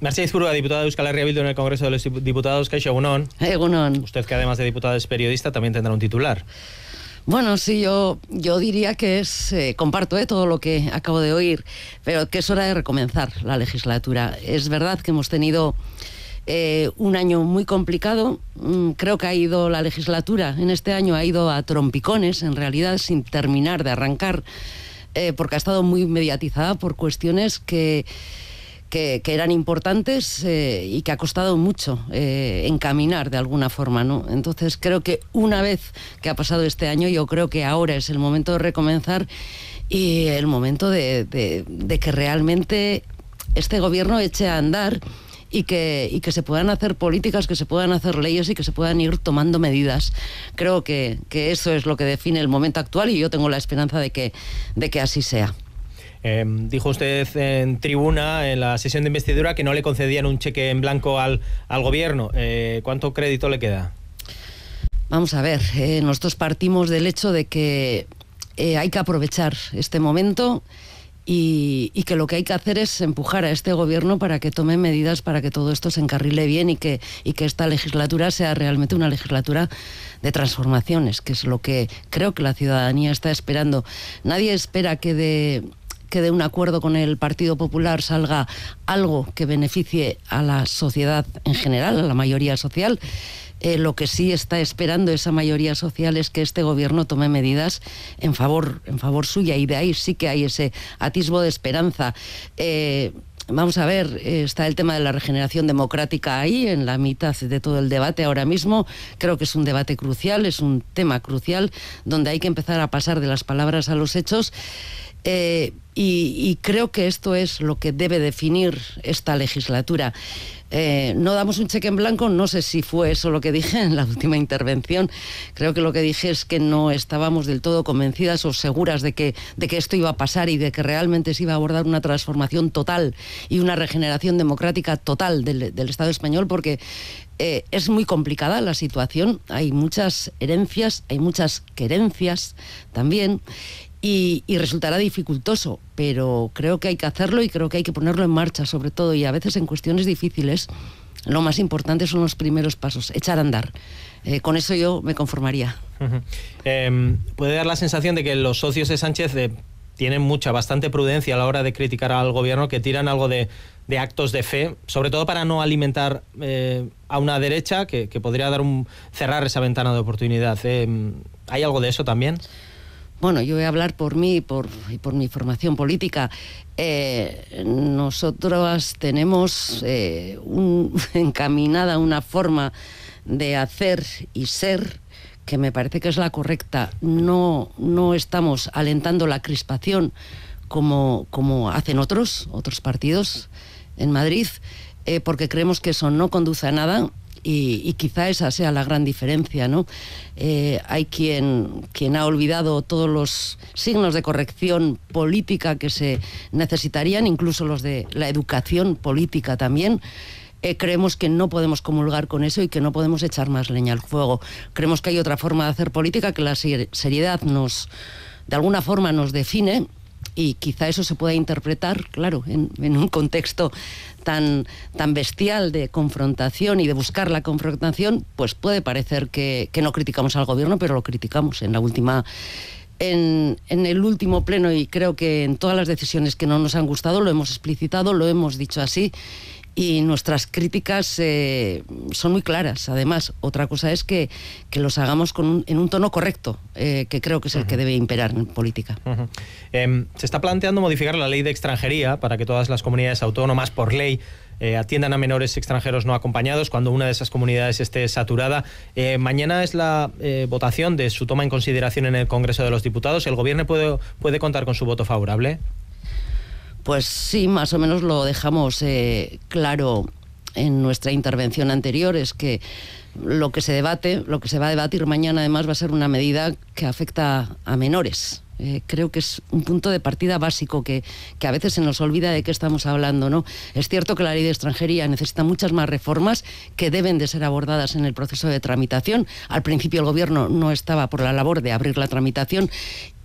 mercedes Izburga, diputada de Euskal Herria en el Congreso de los Diputados, Caixa Egunon. Usted que además de diputada es periodista, también tendrá un titular. Bueno, sí, yo, yo diría que es, eh, comparto eh, todo lo que acabo de oír, pero que es hora de recomenzar la legislatura. Es verdad que hemos tenido eh, un año muy complicado, mm, creo que ha ido la legislatura, en este año ha ido a trompicones, en realidad sin terminar de arrancar, porque ha estado muy mediatizada por cuestiones que que, eran importantes eh, y que ha costado mucho eh, encaminar de alguna forma. ¿no? Entonces creo que una vez que ha pasado este año, yo creo que ahora es el momento de recomenzar y el momento de, que realmente este gobierno eche a andar y que, se puedan hacer políticas, que se puedan hacer leyes y que se puedan ir tomando medidas. Creo que, que eso es lo que define el momento actual y yo tengo la esperanza de que, de que así sea. Em, dijo usted en tribuna, en la sesión de investidura, que no le concedían un cheque en blanco al, gobierno. Eh, ¿Cuánto crédito le queda? Vamos a ver, nosotros eh, partimos del hecho de que eh, hay que aprovechar este momento y, que lo que hay que hacer es empujar a este gobierno para que tome medidas para que todo esto se encarrile bien y que, y que esta legislatura sea realmente una legislatura de transformaciones, que es lo que creo que la ciudadanía está esperando. Nadie espera que de que de un acuerdo con el Partido Popular salga algo que beneficie a la sociedad en general, a la mayoría social. Eh, lo que sí está esperando esa mayoría social es que este gobierno tome medidas en favor, en favor suya y de ahí sí que hay ese atisbo de esperanza. Eh, vamos a ver, eh, está el tema de la regeneración democrática ahí, en la mitad de todo el debate ahora mismo. Creo que es un debate crucial, es un tema crucial, donde hay que empezar a pasar de las palabras a los hechos. Eh, y, creo que esto es lo que debe definir esta legislatura. Eh, no damos un cheque en blanco, no sé si fue eso lo que dije en la última intervención. Creo que lo que dije es que no estábamos del todo convencidas o seguras de que, de que esto iba a pasar y de que realmente se iba a abordar una transformación total y una regeneración democrática total del, Estado español, porque eh, es muy complicada la situación. Hay muchas herencias, hay muchas querencias también y, resultará dificultoso, pero creo que hay que hacerlo y creo que hay que ponerlo en marcha, sobre todo, y a veces en cuestiones difíciles. Lo más importante son los primeros pasos, echar a andar. Eh, con eso yo me conformaría. Em, puede dar la sensación de que los socios de Sánchez eh, tienen mucha, bastante prudencia a la hora de criticar al gobierno, que tiran algo de, de actos de fe, sobre todo para no alimentar eh, a una derecha que, podría dar un cerrar esa ventana de oportunidad. Em, ¿Hay algo de eso también? bueno, yo voy a hablar por mí y por, por mi formación política. Eh, nosotros tenemos eh, un, encaminada una forma de hacer y ser que me parece que es la correcta. No, estamos alentando la crispación como, hacen otros, otros partidos en Madrid, eh, porque creemos que eso no conduce a nada y, quizá esa sea la gran diferencia. ¿no? Eh, hay quien, quien ha olvidado todos los signos de corrección política que se necesitarían, incluso los de la educación política también. Eh, creemos que no podemos comulgar con eso y que no podemos echar más leña al fuego. Creemos que hay otra forma de hacer política, que la seriedad nos, de alguna forma nos define y quizá eso se pueda interpretar, claro, en, un contexto tan, tan bestial de confrontación y de buscar la confrontación, pues puede parecer que, no criticamos al gobierno, pero lo criticamos en la última en, en, el último pleno y creo que en todas las decisiones que no nos han gustado lo hemos explicitado, lo hemos dicho así y nuestras críticas eh, son muy claras. Además, otra cosa es que, los hagamos con un, en un tono correcto, eh, que creo que es el que debe imperar en política. Em, se está planteando modificar la ley de extranjería para que todas las comunidades autónomas, por ley, eh, atiendan a menores extranjeros no acompañados cuando una de esas comunidades esté saturada. mañana es la votación de su toma en consideración en el Congreso de los Diputados. ¿El Gobierno puede, puede contar con su voto favorable? Pues sí, más o menos lo dejamos eh, claro en nuestra intervención anterior, es que lo que se debate, lo que se va a debatir mañana además va a ser una medida que afecta a menores, eh, creo que es un punto de partida básico que, a veces se nos olvida de qué estamos hablando. ¿no? Es cierto que la ley de extranjería necesita muchas más reformas que deben de ser abordadas en el proceso de tramitación. Al principio el Gobierno no estaba por la labor de abrir la tramitación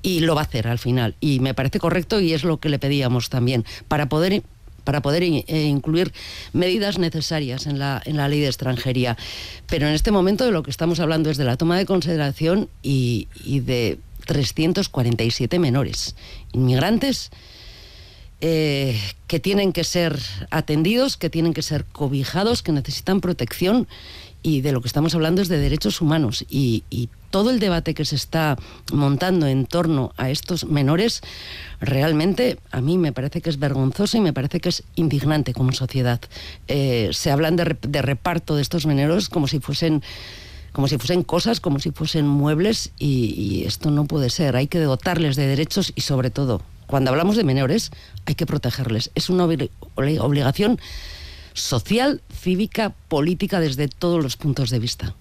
y lo va a hacer al final. Y me parece correcto y es lo que le pedíamos también, para poder para poder eh, incluir medidas necesarias en la, en la ley de extranjería. Pero en este momento de lo que estamos hablando es de la toma de consideración y de 347 menores, inmigrantes eh, que tienen que ser atendidos, que tienen que ser cobijados, que necesitan protección y de lo que estamos hablando es de derechos humanos y, todo el debate que se está montando en torno a estos menores realmente a mí me parece que es vergonzoso y me parece que es indignante como sociedad. Eh, se hablan de, de reparto de estos menores como si fuesen como si fuesen cosas, como si fuesen muebles y, esto no puede ser. Hay que dotarles de derechos y sobre todo, cuando hablamos de menores, hay que protegerles. Es una obligación social, cívica, política desde todos los puntos de vista.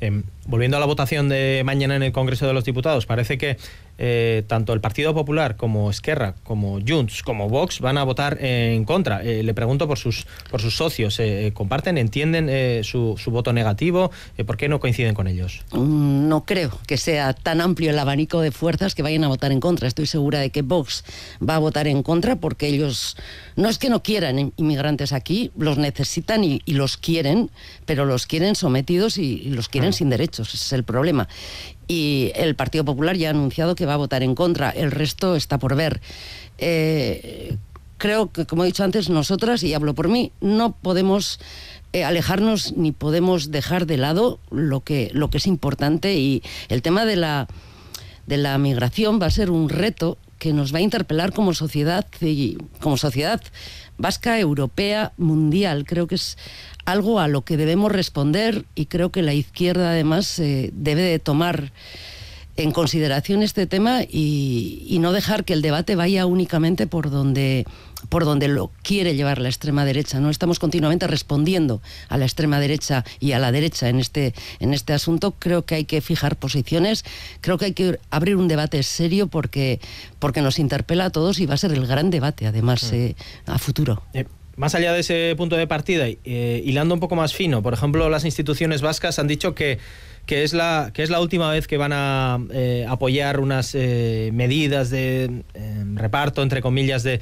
Em, volviendo a la votación de mañana en el Congreso de los Diputados, parece que eh, tanto el Partido Popular como Esquerra, como Junts, como Vox van a votar en contra. Eh, le pregunto por sus, por sus socios, eh, ¿comparten, entienden su, voto negativo? ¿Por qué no coinciden con ellos? Mm, no creo que sea tan amplio el abanico de fuerzas que vayan a votar en contra. Estoy segura de que Vox va a votar en contra porque ellos no es que no quieran inmigrantes aquí, los necesitan y, los quieren, pero los quieren sometidos y los quieren sin derechos, ese es el problema. Y el Partido Popular ya ha anunciado que va a votar en contra, el resto está por ver. Eh, creo que, como he dicho antes, nosotras, y hablo por mí, no podemos eh, alejarnos ni podemos dejar de lado lo que, lo que es importante y el tema de la, de la migración va a ser un reto que nos va a interpelar como sociedad y como sociedad vasca, europea, mundial. Creo que es algo a lo que debemos responder y creo que la izquierda además eh, debe de tomar en consideración este tema y no dejar que el debate vaya únicamente por donde por donde lo quiere llevar la extrema derecha. No estamos continuamente respondiendo a la extrema derecha y a la derecha en este, en este asunto. Creo que hay que fijar posiciones, creo que hay que abrir un debate serio porque, porque nos interpela a todos y va a ser el gran debate, además, mm. eh, a futuro. Eh, más allá de ese punto de partida, y eh, hilando un poco más fino, por ejemplo, las instituciones vascas han dicho que, que, es, la, que es la última vez que van a apoyar unas medidas de reparto, entre comillas, de,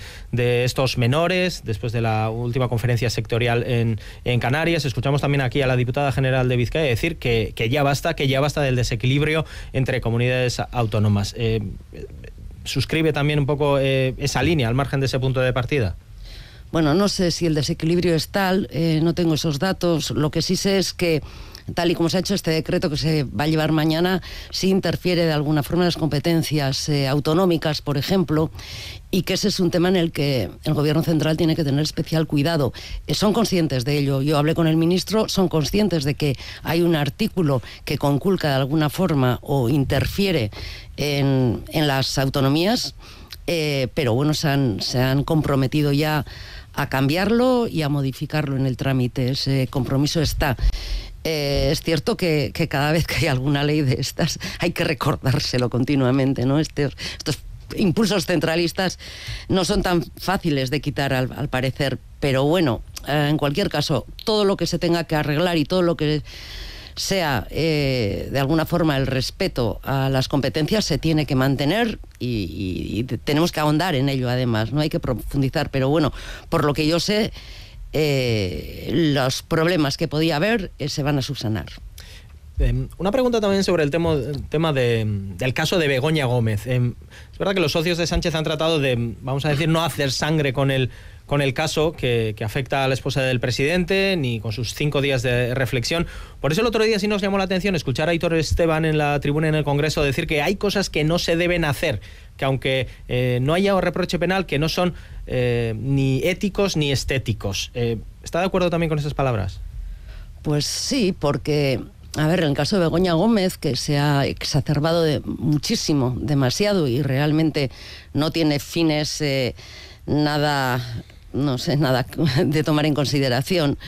estos menores, después de la última conferencia sectorial en, Canarias. Escuchamos también aquí a la diputada general de Vizcaya decir que, ya basta, que ya basta del desequilibrio entre comunidades autónomas. Eh, ¿Suscribe también un poco eh, esa línea al margen de ese punto de partida? Bueno, no sé si el desequilibrio es tal, eh, no tengo esos datos. Lo que sí sé es que tal y como se ha hecho este decreto que se va a llevar mañana, si interfiere de alguna forma en las competencias eh, autonómicas, por ejemplo, y que ese es un tema en el que el Gobierno central tiene que tener especial cuidado. Eh, son conscientes de ello. Yo hablé con el ministro, son conscientes de que hay un artículo que conculca de alguna forma o interfiere en, las autonomías, eh, pero bueno, se han, se han comprometido ya a cambiarlo y a modificarlo en el trámite. Ese compromiso está. Eh, es cierto que, cada vez que hay alguna ley de estas hay que recordárselo continuamente, ¿no? Este, estos, impulsos centralistas no son tan fáciles de quitar al, parecer, pero bueno, eh, en cualquier caso, todo lo que se tenga que arreglar y todo lo que sea eh, de alguna forma el respeto a las competencias se tiene que mantener y, y tenemos que ahondar en ello además, no hay que profundizar, pero bueno, por lo que yo sé eh, los problemas que podía haber eh, se van a subsanar. Em, una pregunta también sobre el tema, tema del caso de Begoña Gómez. Em, es verdad que los socios de Sánchez han tratado de, vamos a decir, no hacer sangre con el, con el caso que, afecta a la esposa del presidente, ni con sus cinco días de reflexión. Por eso el otro día sí nos llamó la atención escuchar a Hitor Esteban en la tribuna en el Congreso decir que hay cosas que no se deben hacer, que aunque eh, no haya un reproche penal, que no son eh, ni éticos ni estéticos. Eh, ¿Está de acuerdo también con esas palabras? Pues sí, porque a ver, en el caso de Begoña Gómez, que se ha exacerbado muchísimo, demasiado, y realmente no tiene fines nada no sé, nada de tomar en consideración.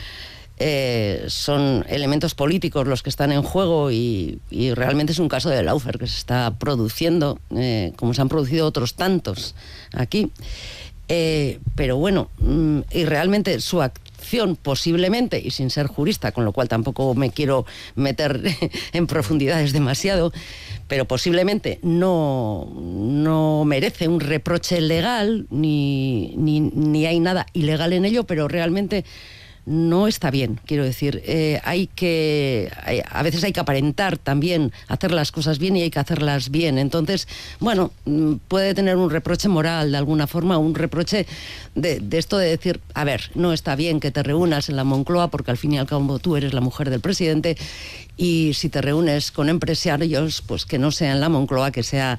Eh, son elementos políticos los que están en juego y, realmente es un caso de Laufer que se está produciendo, eh, como se han producido otros tantos aquí. Eh, pero bueno, mm, y realmente su, actitud posiblemente, y sin ser jurista, con lo cual tampoco me quiero meter en profundidades demasiado, pero posiblemente no, no merece un reproche legal, ni, ni, ni hay nada ilegal en ello, pero realmente no está bien, quiero decir. Eh, hay que, eh, a veces hay que aparentar también, hacer las cosas bien y hay que hacerlas bien. Entonces, bueno, mm, puede tener un reproche moral de alguna forma, un reproche de, de, esto de decir, a ver, no está bien que te reúnas en la Moncloa porque al fin y al cabo tú eres la mujer del presidente y si te reúnes con empresarios, pues que no sea en la Moncloa, que sea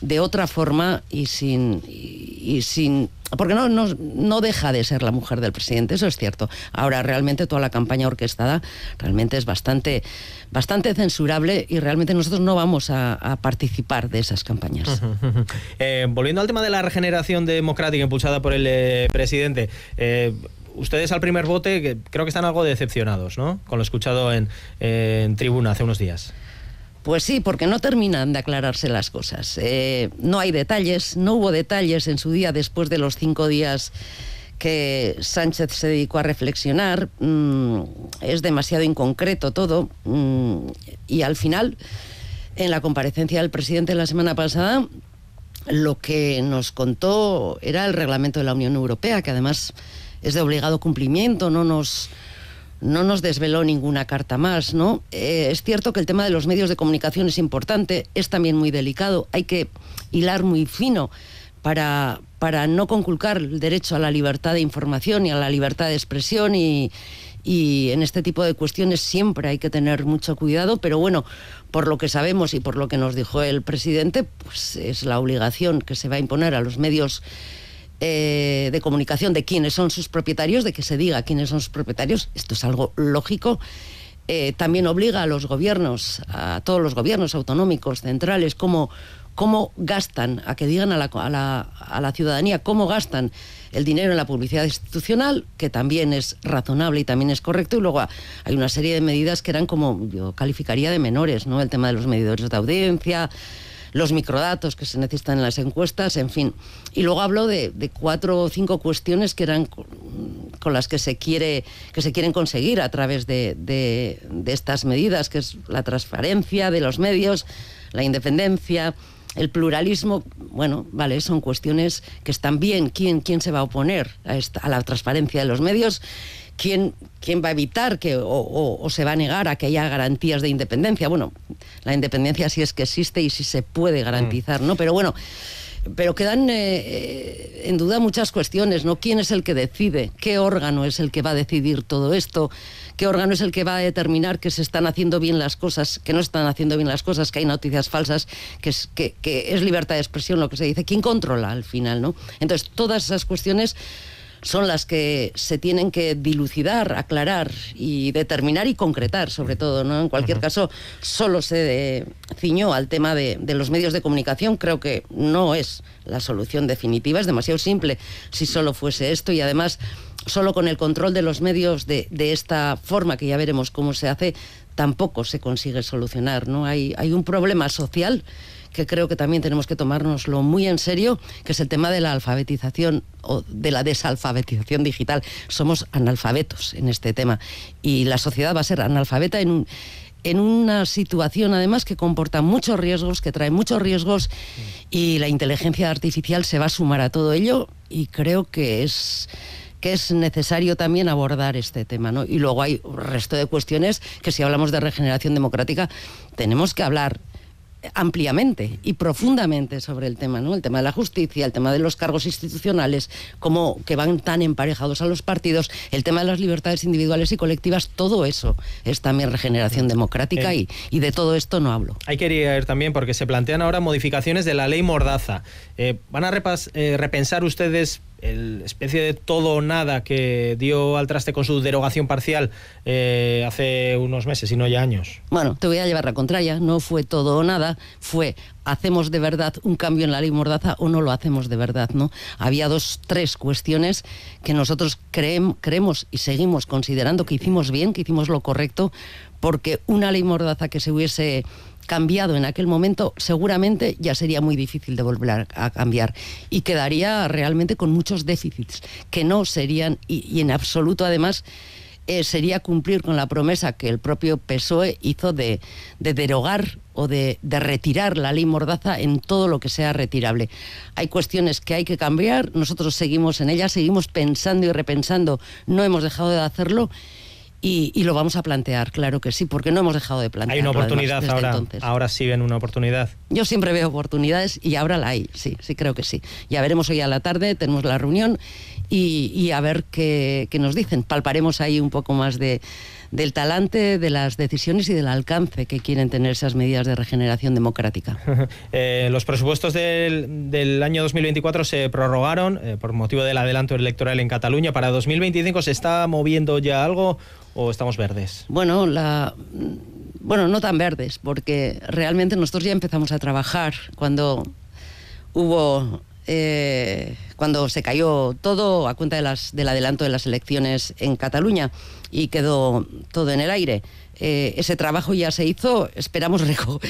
de otra forma y sin... Y, sin porque no, no, deja de ser la mujer del presidente, eso es cierto. Ahora, realmente toda la campaña orquestada realmente es bastante, bastante censurable y realmente nosotros no vamos a, participar de esas campañas. Eh, volviendo al tema de la regeneración democrática impulsada por el eh, presidente, eh, ustedes al primer bote creo que están algo decepcionados, ¿no? Con lo escuchado en, tribuna hace unos días. Pues sí, porque no terminan de aclararse las cosas. Eh, no hay detalles, no hubo detalles en su día después de los cinco días que Sánchez se dedicó a reflexionar. Mm, es demasiado inconcreto todo. Mm, y al final, en la comparecencia del presidente la semana pasada, lo que nos contó era el reglamento de la Unión Europea, que además es de obligado cumplimiento, no nos, no nos desveló ninguna carta más, ¿no? Eh, es cierto que el tema de los medios de comunicación es importante, es también muy delicado, hay que hilar muy fino para, para no conculcar el derecho a la libertad de información y a la libertad de expresión y, y en este tipo de cuestiones siempre hay que tener mucho cuidado, pero bueno, por lo que sabemos y por lo que nos dijo el presidente, pues es la obligación que se va a imponer a los medios eh, de comunicación de quiénes son sus propietarios, de que se diga quiénes son sus propietarios, esto es algo lógico. Eh, también obliga a los gobiernos, a todos los gobiernos autonómicos, centrales, cómo, cómo gastan, a que digan a la, a, a la ciudadanía cómo gastan el dinero en la publicidad institucional, que también es razonable y también es correcto, y luego hay una serie de medidas que eran como, yo calificaría de menores, ¿no? El tema de los medidores de audiencia, los microdatos que se necesitan en las encuestas, en fin. Y luego hablo de, cuatro o cinco cuestiones que eran con las que se quiere que se quieren conseguir a través de, estas medidas, que es la transparencia de los medios, la independencia, el pluralismo, bueno, vale, son cuestiones que están bien. ¿Quién, quién se va a oponer a, a la transparencia de los medios? ¿quién, quién va a evitar que o, se va a negar a que haya garantías de independencia? Bueno, la independencia sí es que existe y sí se puede garantizar, mm. ¿no? Pero bueno, pero quedan eh, eh, en duda muchas cuestiones, ¿no? ¿Quién es el que decide? ¿Qué órgano es el que va a decidir todo esto? ¿Qué órgano es el que va a determinar que se están haciendo bien las cosas, que no están haciendo bien las cosas, que hay noticias falsas, que es, que es libertad de expresión lo que se dice? ¿Quién controla al final, no? Entonces, todas esas cuestiones son las que se tienen que dilucidar, aclarar y determinar y concretar, sobre todo. ¿no? En cualquier caso, solo se ciñó al tema de, los medios de comunicación. Creo que no es la solución definitiva, es demasiado simple si solo fuese esto y además solo con el control de los medios de, esta forma, que ya veremos cómo se hace, tampoco se consigue solucionar. ¿no? Hay, hay un problema social que creo que también tenemos que tomárnoslo muy en serio, que es el tema de la alfabetización o de la desalfabetización digital. Somos analfabetos en este tema y la sociedad va a ser analfabeta en en una situación además que comporta muchos riesgos, que trae muchos riesgos y la inteligencia artificial se va a sumar a todo ello y creo que es que es necesario también abordar este tema, Y luego hay un resto de cuestiones que si hablamos de regeneración democrática tenemos que hablar ampliamente y profundamente sobre el tema, ¿no? El tema de la justicia, el tema de los cargos institucionales, como que van tan emparejados a los partidos, el tema de las libertades individuales y colectivas, todo eso es también regeneración democrática eh. y, de todo esto no hablo. Hay que ir también porque se plantean ahora modificaciones de la ley Mordaza. Eh, ¿Van a eh, repensar ustedes el especie de todo o nada que dio al traste con su derogación parcial eh, hace unos meses, y no ya años. Bueno, te voy a llevar la contraria. No fue todo o nada, fue hacemos de verdad un cambio en la ley Mordaza o no lo hacemos de verdad, ¿no? Había dos, tres cuestiones que nosotros creemos y seguimos considerando que hicimos bien, que hicimos lo correcto, porque una ley Mordaza que se hubiese cambiado en aquel momento, seguramente ya sería muy difícil de volver a cambiar y quedaría realmente con muchos déficits que no serían, y, en absoluto además, eh, sería cumplir con la promesa que el propio PSOE hizo de, derogar o de, de, retirar la ley Mordaza en todo lo que sea retirable. Hay cuestiones que hay que cambiar, nosotros seguimos en ellas, seguimos pensando y repensando, no hemos dejado de hacerlo y, lo vamos a plantear, claro que sí, porque no hemos dejado de plantear. Hay una oportunidad ahora, ahora sí ven una oportunidad. Yo siempre veo oportunidades y ahora la hay, sí, sí creo que sí. Ya veremos hoy a la tarde, tenemos la reunión y, a ver qué nos dicen. Palparemos ahí un poco más de, del talante, de las decisiones y del alcance que quieren tener esas medidas de regeneración democrática. Eh, los presupuestos del, año 2024 se prorrogaron eh, por motivo del adelanto electoral en Cataluña. ¿Para 2025 se está moviendo ya algo o estamos verdes? Bueno, la bueno, no tan verdes, porque realmente nosotros ya empezamos a trabajar cuando hubo, eh, cuando se cayó todo a cuenta de las, del adelanto de las elecciones en Cataluña y quedó todo en el aire. Eh, ese trabajo ya se hizo, esperamos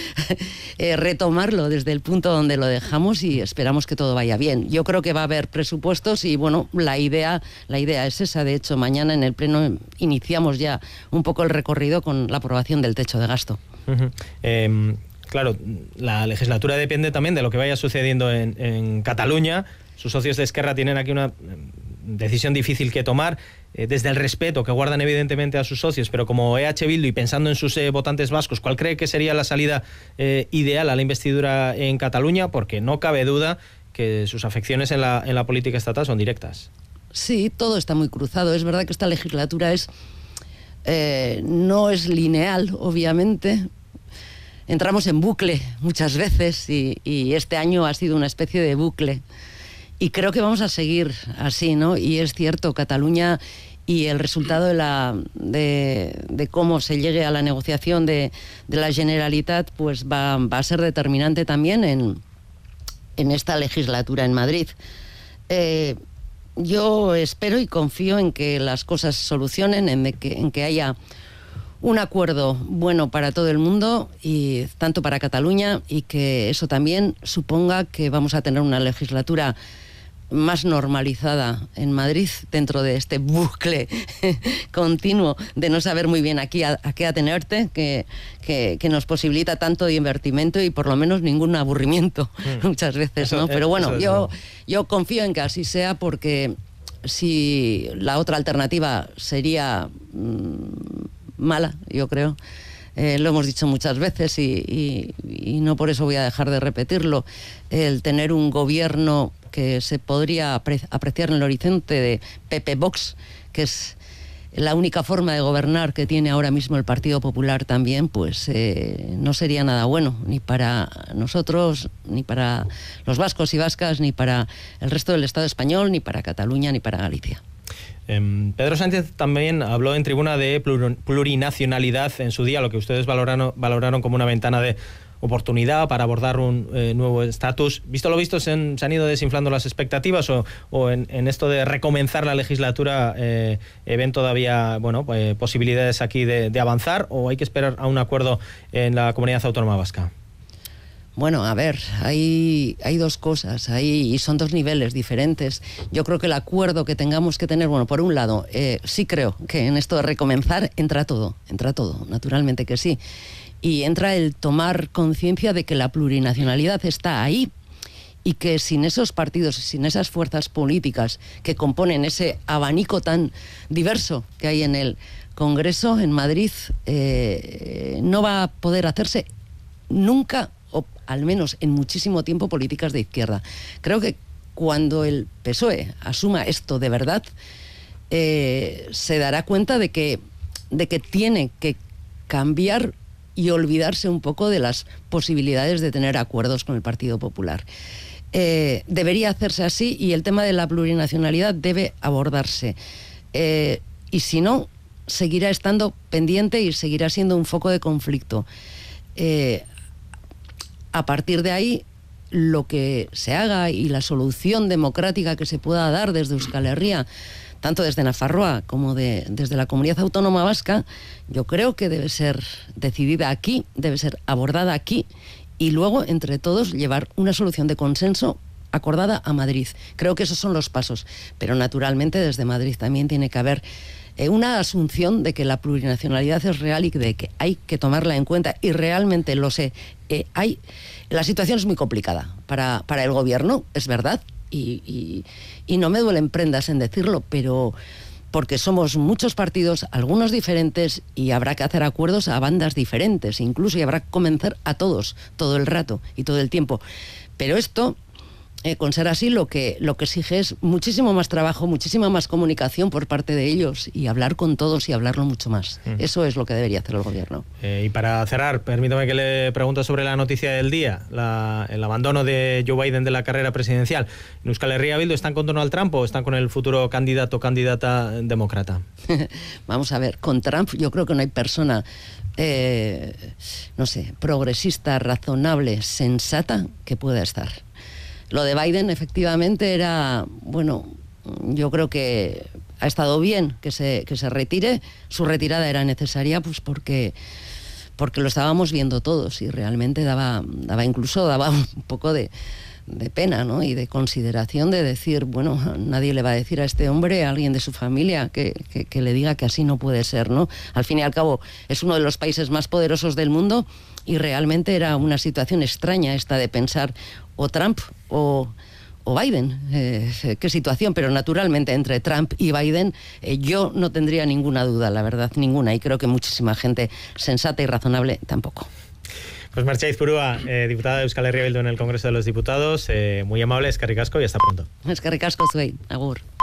eh, retomarlo desde el punto donde lo dejamos y esperamos que todo vaya bien. Yo creo que va a haber presupuestos y bueno, la idea, la idea es esa. De hecho, mañana en el Pleno iniciamos ya un poco el recorrido con la aprobación del techo de gasto. Em, claro, la legislatura depende también de lo que vaya sucediendo en, en Cataluña. Sus socios de Esquerra tienen aquí una em, decisión difícil que tomar. Eh, desde el respeto que guardan evidentemente a sus socios, pero como EH Bildu y pensando en sus eh, votantes vascos, ¿cuál cree que sería la salida eh, ideal a la investidura en Cataluña? Porque no cabe duda que sus afecciones en la, política estatal son directas. Sí, todo está muy cruzado. Es verdad que esta legislatura es no es lineal, obviamente, entramos en bucle muchas veces y, y, este año ha sido una especie de bucle. Y creo que vamos a seguir así, ¿no? Y es cierto, Cataluña y el resultado de, la, de, cómo se llegue a la negociación de, la Generalitat pues va, a ser determinante también en, esta legislatura en Madrid. Eh, yo espero y confío en que las cosas se solucionen, en que, en que haya un acuerdo bueno para todo el mundo y tanto para Cataluña y que eso también suponga que vamos a tener una legislatura más normalizada en Madrid dentro de este bucle continuo de no saber muy bien aquí a, qué atenerte, que, que, nos posibilita tanto divertimento y por lo menos ningún aburrimiento mm. muchas veces, ¿no? Pero bueno, yo, yo confío en que así sea porque si la otra alternativa sería mm, mala, yo creo, eh, lo hemos dicho muchas veces y, no por eso voy a dejar de repetirlo, el tener un gobierno que se podría apreciar en el horizonte de Pepe Vox, que es la única forma de gobernar que tiene ahora mismo el Partido Popular también, pues eh, no sería nada bueno, ni para nosotros, ni para los vascos y vascas, ni para el resto del Estado español, ni para Cataluña, ni para Galicia. Em, Pedro Sánchez también habló en tribuna de plurinacionalidad en su día, lo que ustedes valoraron, valoraron como una ventana de oportunidad para abordar un eh, nuevo estatus. Visto lo visto, se han, ido desinflando las expectativas o, en, esto de recomenzar la legislatura eh, ven todavía bueno eh, posibilidades aquí de, avanzar o hay que esperar a un acuerdo en la comunidad autónoma vasca. Bueno, a ver, hay, hay dos cosas hay, y son dos niveles diferentes. Yo creo que el acuerdo que tengamos que tener, bueno, por un lado, sí creo que en esto de recomenzar entra todo, entra todo, naturalmente que sí y entra el tomar conciencia de que la plurinacionalidad está ahí y que sin esos partidos, sin esas fuerzas políticas que componen ese abanico tan diverso que hay en el Congreso en Madrid, eh, no va a poder hacerse nunca, o al menos en muchísimo tiempo, políticas de izquierda. Creo que cuando el PSOE asuma esto de verdad, eh, se dará cuenta de que, de que tiene que cambiar y olvidarse un poco de las posibilidades de tener acuerdos con el Partido Popular. Eh, debería hacerse así y el tema de la plurinacionalidad debe abordarse. Eh, y si no, seguirá estando pendiente y seguirá siendo un foco de conflicto. Eh, a partir de ahí, lo que se haga y la solución democrática que se pueda dar desde Euskal Herria tanto desde Nafarroa como de, desde la comunidad autónoma vasca, yo creo que debe ser decidida aquí, debe ser abordada aquí y luego entre todos llevar una solución de consenso acordada a Madrid. Creo que esos son los pasos, pero naturalmente desde Madrid también tiene que haber eh, una asunción de que la plurinacionalidad es real y de que hay que tomarla en cuenta. Y realmente lo sé. Eh, hay, la situación es muy complicada para, para el gobierno, es verdad, y, no me duelen prendas en decirlo, pero porque somos muchos partidos, algunos diferentes, y habrá que hacer acuerdos a bandas diferentes, incluso, y habrá que convencer a todos, todo el rato y todo el tiempo. Pero esto eh, con ser así lo que, lo que exige es muchísimo más trabajo, muchísima más comunicación por parte de ellos y hablar con todos y hablarlo mucho más. Mm. Eso es lo que debería hacer el gobierno. Eh, y para cerrar, permítame que le pregunte sobre la noticia del día, el abandono de Joe Biden de la carrera presidencial. ¿En Euskal Herria Bildu están con Donald Trump o están con el futuro candidato candidata demócrata? Vamos a ver, con Trump yo creo que no hay persona, eh, no sé, progresista, razonable, sensata que pueda estar. Lo de Biden efectivamente era, bueno, yo creo que ha estado bien que se, se retire. Su retirada era necesaria pues porque, porque lo estábamos viendo todos y realmente daba, daba incluso daba un poco de, de pena ¿no? y de consideración de decir, bueno, nadie le va a decir a este hombre, a alguien de su familia, que, que, le diga que así no puede ser. ¿no? Al fin y al cabo, es uno de los países más poderosos del mundo y realmente era una situación extraña esta de pensar o Trump o, Biden. Eh, qué situación, pero naturalmente entre Trump y Biden eh, yo no tendría ninguna duda, la verdad, ninguna, y creo que muchísima gente sensata y razonable tampoco. Pues Marcháis Purúa, eh, diputada de Euskal Herria Bildu en el Congreso de los Diputados, eh, muy amable, es carricasco y hasta pronto. Es carricasco, soy. Agur.